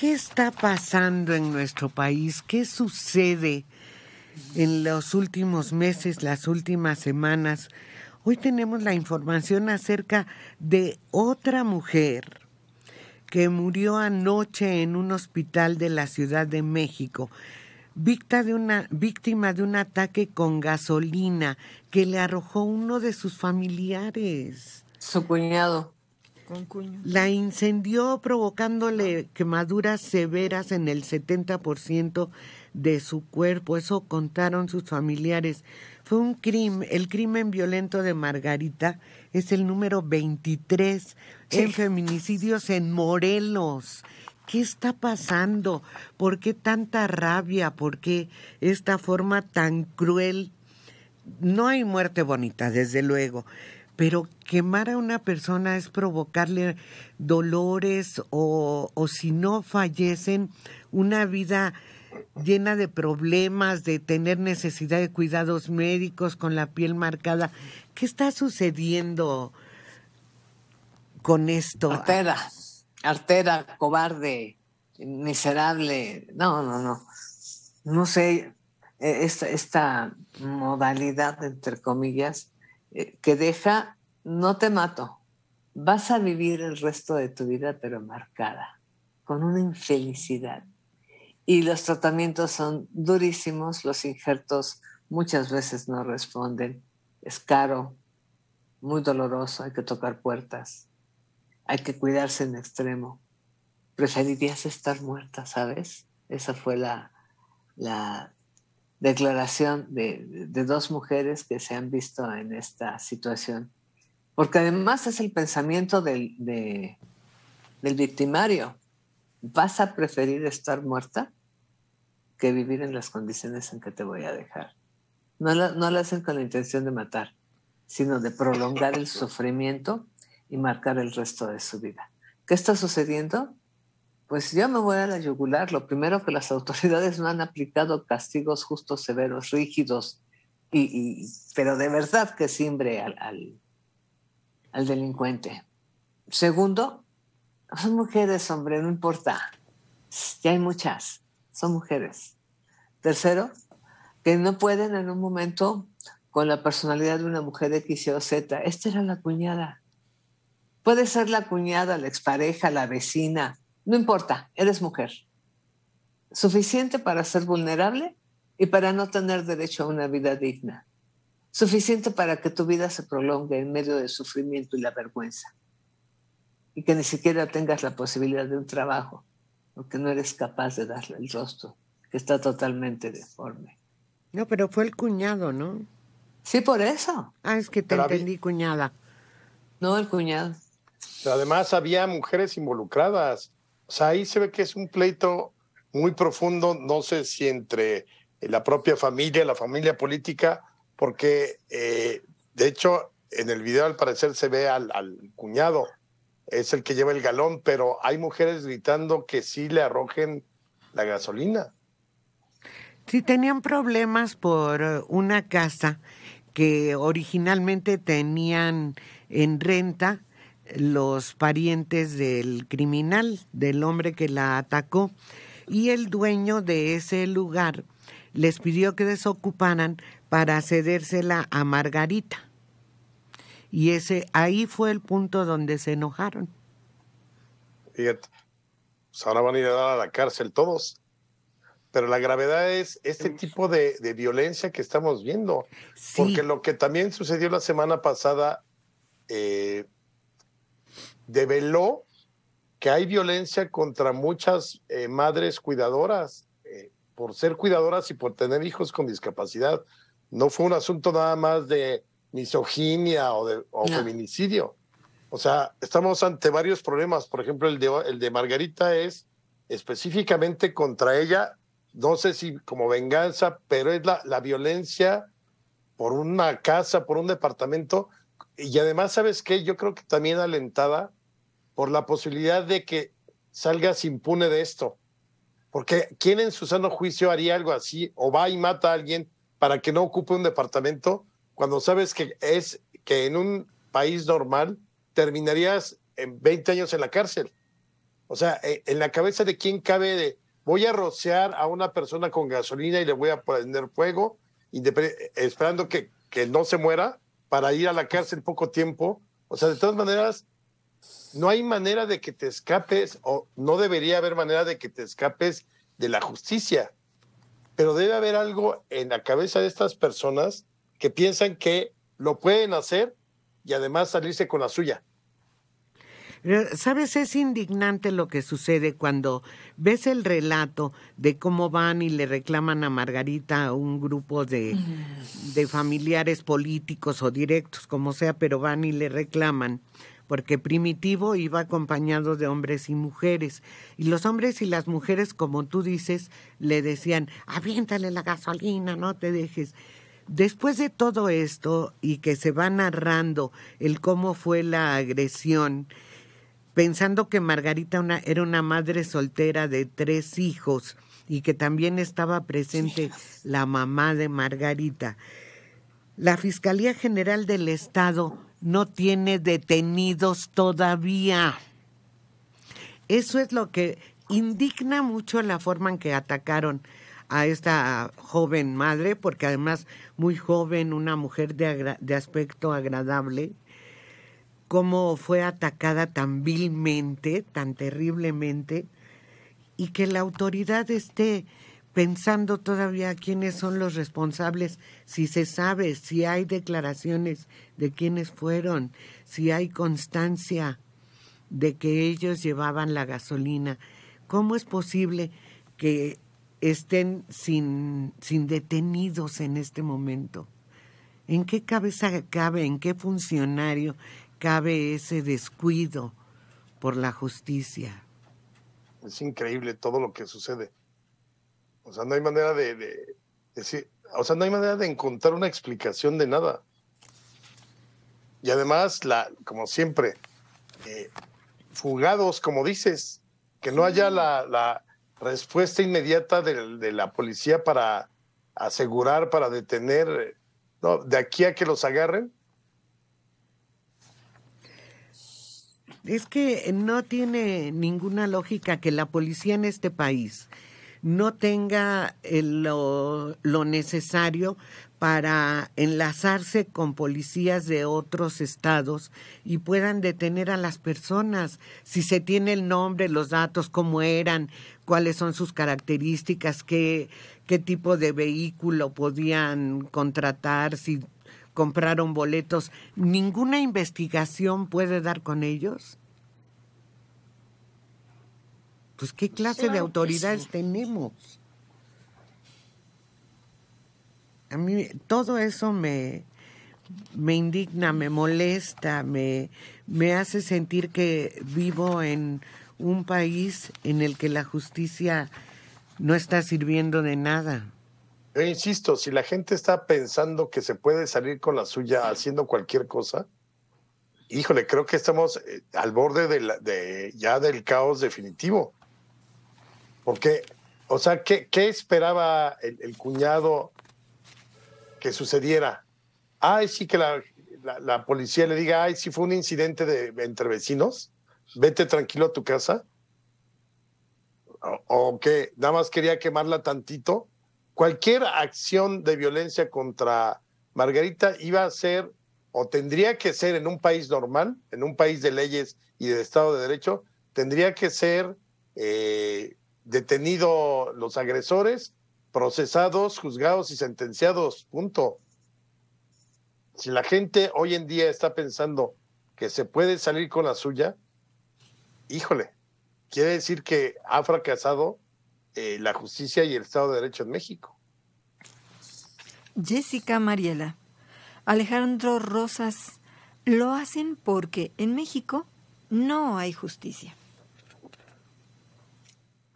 ¿Qué está pasando en nuestro país? ¿Qué sucede en los últimos meses, las últimas semanas? Hoy tenemos la información acerca de otra mujer que murió anoche en un hospital de la Ciudad de México, víctima de, un ataque con gasolina que le arrojó uno de sus familiares. Su cuñado. La incendió provocándole quemaduras severas en el 70% de su cuerpo, eso contaron sus familiares. Fue un crimen, el crimen violento de Margarita es el número 23 en feminicidios en Morelos. ¿Qué está pasando? ¿Por qué tanta rabia? ¿Por qué esta forma tan cruel? No hay muerte bonita, desde luego pero quemar a una persona es provocarle dolores o, si no fallecen, una vida llena de problemas, de tener necesidad de cuidados médicos, con la piel marcada. ¿Qué está sucediendo con esto? Artera, artera, cobarde, miserable. No, no, no. No sé, e-, esta modalidad, entre comillas, eh, que deja, no te mato, vas a vivir el resto de tu vida pero marcada, con una infelicidad. Y los tratamientos son durísimos, los injertos muchas veces no responden, es caro, muy doloroso, hay que tocar puertas, hay que cuidarse en extremo. Preferirías estar muerta, ¿sabes? Esa fue la, la declaración de, dos mujeres que se han visto en esta situación. Porque además es el pensamiento del, del victimario. ¿Vas a preferir estar muerta que vivir en las condiciones en que te voy a dejar? No, no lo hacen con la intención de matar, sino de prolongar el sufrimiento y marcar el resto de su vida. ¿Qué está sucediendo? Pues yo me voy a la yugular. Lo primero que las autoridades no han aplicado castigos justos, severos, rígidos, y, pero de verdad que simbre al, al delincuente. Segundo, son mujeres, hombre, no importa. Ya hay muchas, son mujeres. Tercero, que no pueden en un momento con la personalidad de una mujer X o Z. Esta era la cuñada. Puede ser la cuñada, la expareja, la vecina, no importa, eres mujer. Suficiente para ser vulnerable y para no tener derecho a una vida digna. Suficiente para que tu vida se prolongue en medio del sufrimiento y la vergüenza. Y que ni siquiera tengas la posibilidad de un trabajo, porque no eres capaz de darle el rostro, que está totalmente deforme. No, pero fue el cuñado, ¿no? Sí, por eso. Ah, es que te entendí, cuñada. No, el cuñado. además había mujeres involucradas. O sea, ahí se ve que es un pleito muy profundo, no sé si entre eh, la propia familia, la familia política, porque eh, de hecho en el video al parecer se ve al, al, cuñado, es el que lleva el galón, pero hay mujeres gritando que sí le arrojen la gasolina. Sí, tenían problemas por eh, una casa que originalmente tenían en renta los parientes del criminal, del hombre que la atacó, y el dueño de ese lugar les pidió que desocuparan para cedérsela a Margarita. Y ese ahí fue el punto donde se enojaron. Pues, ahora van a ir a dar a la cárcel todos. Pero la gravedad es este tipo de, violencia que estamos viendo. Porque lo que también sucedió la semana pasada eh, develó que hay violencia contra muchas eh, madres cuidadoras eh, por ser cuidadoras y por tener hijos con discapacidad. No fue un asunto nada más de misoginia o, de, feminicidio. O sea, estamos ante varios problemas. Por ejemplo, el de, Margarita es específicamente contra ella, no sé si como venganza, pero es la, la violencia por una casa, por un departamento. Y además, ¿sabes qué? Yo creo que también alentada por la posibilidad de que salgas impune de esto. Porque ¿quién en su sano juicio haría algo así o va y mata a alguien para que no ocupe un departamento cuando sabes que es que en un país normal terminarías en 20 años en la cárcel? O sea, eh, en la cabeza de quién cabe de voy a rociar a una persona con gasolina y le voy a prender fuego, esperando que, que no se muera para ir a la cárcel poco tiempo. O sea, de todas maneras, no hay manera de que te escapes, o no debería haber manera de que te escapes de la justicia. Pero debe haber algo en la cabeza de estas personas que piensan que lo pueden hacer y además salirse con la suya. Sabes, es indignante lo que sucede cuando ves el relato de cómo van y le reclaman a Margarita a un grupo de, de familiares políticos o directos, como sea, pero van y le reclaman porque primitivo iba acompañado de hombres y mujeres. Y los hombres y las mujeres, como tú dices, le decían, aviéntale la gasolina, no te dejes. Después de todo esto y que se va narrando el cómo fue la agresión, pensando que Margarita era una madre soltera de tres hijos y que también estaba presente la mamá de Margarita, la Fiscalía General del Estado no tiene detenidos todavía. Eso es lo que indigna mucho la forma en que atacaron a esta joven madre, porque además muy joven, una mujer de, de aspecto agradable, cómo fue atacada tan vilmente, tan terriblemente, y que la autoridad esté pensando todavía quiénes son los responsables, si se sabe, si hay declaraciones de quiénes fueron, si hay constancia de que ellos llevaban la gasolina. ¿Cómo es posible que estén sin, sin detenidos en este momento? ¿En qué cabeza cabe, en qué funcionario cabe ese descuido por la justicia? Es increíble todo lo que sucede. O sea, no hay manera de, decir, o sea, no hay manera de encontrar una explicación de nada. Y además, la, como siempre, eh, fugados, como dices, que no haya la, respuesta inmediata de, de, la policía para asegurar, para detener, no, de aquí a que los agarren. Es que no tiene ninguna lógica que la policía en este país, no tenga eh, lo, lo necesario para enlazarse con policías de otros estados y puedan detener a las personas si se tiene el nombre, los datos, cómo eran, cuáles son sus características, qué, qué tipo de vehículo podían contratar, si compraron boletos. ¿Ninguna investigación puede dar con ellos? Pues qué clase de autoridades tenemos. A mí todo eso me, me indigna, me molesta, me, me hace sentir que vivo en un país en el que la justicia no está sirviendo de nada. Yo insisto, si la gente está pensando que se puede salir con la suya haciendo cualquier cosa, híjole, creo que estamos eh, al borde de, ya del caos definitivo. Porque, o sea, ¿qué, esperaba el, cuñado que sucediera? Ay, sí, que la, policía le diga, ay, sí fue un incidente de, entre vecinos, vete tranquilo a tu casa. O, o que nada más quería quemarla tantito. Cualquier acción de violencia contra Margarita iba a ser o tendría que ser en un país normal, en un país de leyes y de Estado de Derecho, tendría que ser eh, detenido los agresores, procesados, juzgados y sentenciados, punto. Si la gente hoy en día está pensando que se puede salir con la suya, híjole, quiere decir que ha fracasado eh, la justicia y el Estado de Derecho en México. Jessica Mariela, Alejandro Rosas, lo hacen porque en México no hay justicia.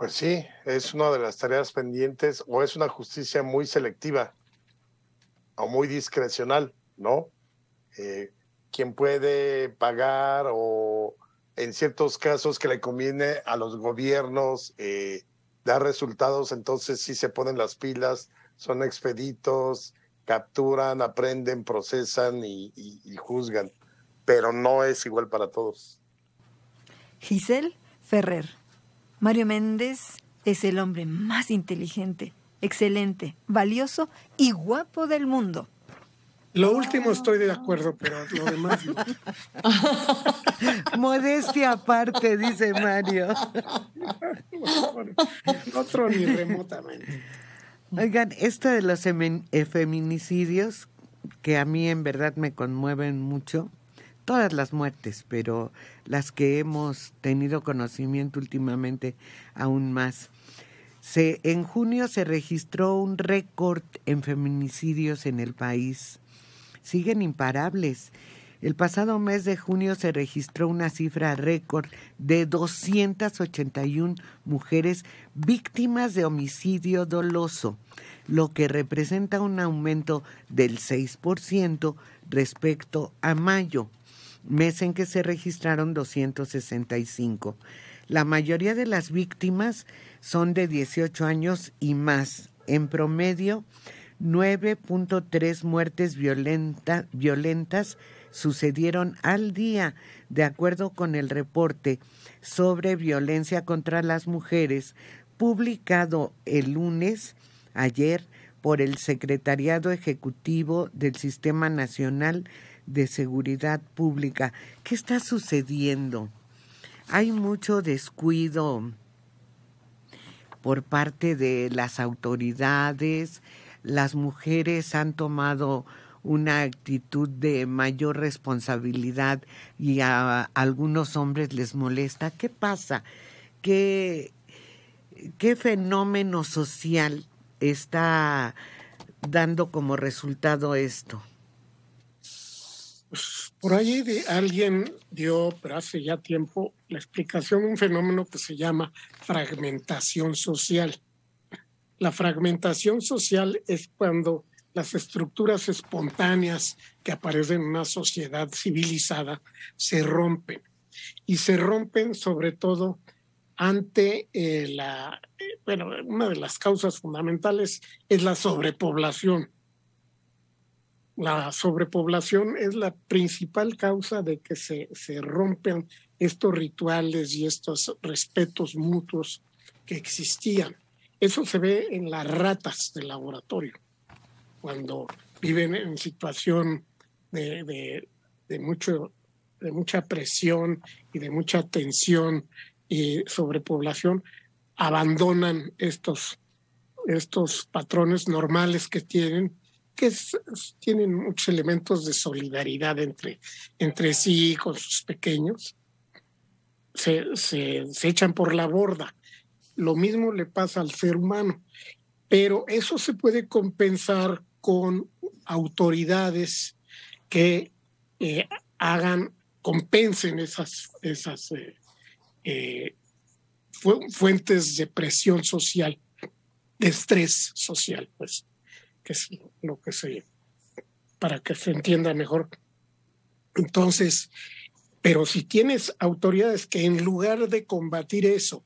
Pues sí, es una de las tareas pendientes o es una justicia muy selectiva o muy discrecional, ¿no? Eh, quien puede pagar o en ciertos casos que le conviene a los gobiernos eh, dar resultados, entonces sí se ponen las pilas, son expeditos, capturan, aprenden, procesan y, y juzgan, pero no es igual para todos. Giselle Ferrer. Mario Méndez es el hombre más inteligente, excelente, valioso y guapo del mundo. Lo último estoy de acuerdo, pero lo demás no. Modestia aparte, dice Mario. Otro ni remotamente. Oigan, esto de los eh, feminicidios, que a mí en verdad me conmueven mucho, todas las muertes, pero las que hemos tenido conocimiento últimamente aún más. Se, en junio se registró un récord en feminicidios en el país. Siguen imparables. El pasado mes de junio se registró una cifra récord de 281 mujeres víctimas de homicidio doloso, lo que representa un aumento del 6% respecto a mayo mes en que se registraron 265. La mayoría de las víctimas son de 18 años y más. En promedio, 9.3 muertes violentas sucedieron al día, de acuerdo con el reporte sobre violencia contra las mujeres publicado el lunes, ayer, por el Secretariado Ejecutivo del Sistema Nacional de seguridad pública. ¿Qué está sucediendo? Hay mucho descuido por parte de las autoridades. Las mujeres han tomado una actitud de mayor responsabilidad y a algunos hombres les molesta. ¿Qué pasa? ¿Qué, qué fenómeno social está dando como resultado esto? Pues, por ahí alguien dio, pero hace ya tiempo, la explicación de un fenómeno que se llama fragmentación social. La fragmentación social es cuando las estructuras espontáneas que aparecen en una sociedad civilizada se rompen. Y se rompen sobre todo ante eh, la, eh, bueno, una de las causas fundamentales es la sobrepoblación la sobrepoblación es la principal causa de que se, rompen estos rituales y estos respetos mutuos que existían. Eso se ve en las ratas del laboratorio, cuando viven en situación de, mucho, de mucha presión y de mucha tensión y sobrepoblación, abandonan estos, estos patrones normales que tienen que tienen muchos elementos de solidaridad entre, entre sí, con sus pequeños, se, echan por la borda. Lo mismo le pasa al ser humano, pero eso se puede compensar con autoridades que eh, hagan, compensen esas, esas eh, eh, fuentes de presión social, de estrés social, pues que es lo que se, para que se entienda mejor. Entonces, pero si tienes autoridades que en lugar de combatir eso,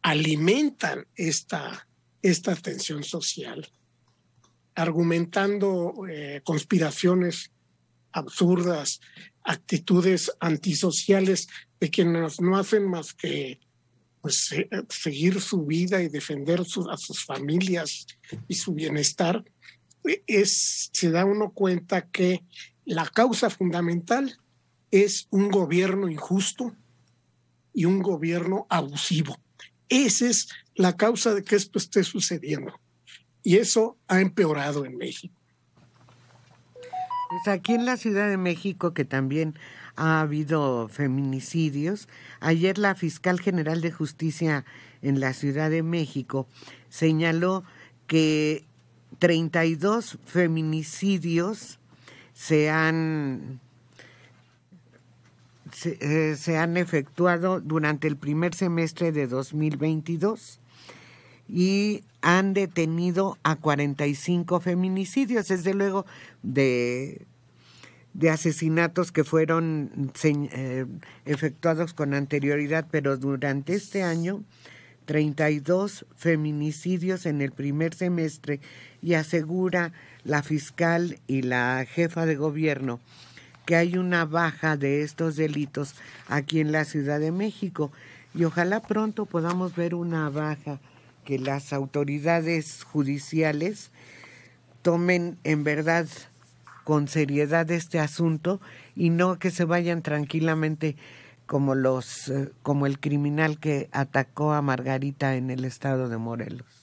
alimentan esta, esta tensión social, argumentando eh, conspiraciones absurdas, actitudes antisociales de quienes no hacen más que pues eh, eh, seguir su vida y defender a sus familias y su bienestar, eh, es, se da uno cuenta que la causa fundamental es un gobierno injusto y un gobierno abusivo. Esa es la causa de que esto esté sucediendo. Y eso ha empeorado en México. Pues aquí en la Ciudad de México, que también ha habido feminicidios. Ayer la fiscal general de justicia en la Ciudad de México señaló que 32 feminicidios se han, eh, han efectuado durante el primer semestre de 2022 y han detenido a 45 feminicidios. Desde luego, de de asesinatos que fueron eh, efectuados con anterioridad, pero durante este año 32 feminicidios en el primer semestre y asegura la fiscal y la jefa de gobierno que hay una baja de estos delitos aquí en la Ciudad de México y ojalá pronto podamos ver una baja que las autoridades judiciales tomen en verdad con seriedad este asunto y no que se vayan tranquilamente como los eh, como el criminal que atacó a Margarita en el estado de Morelos.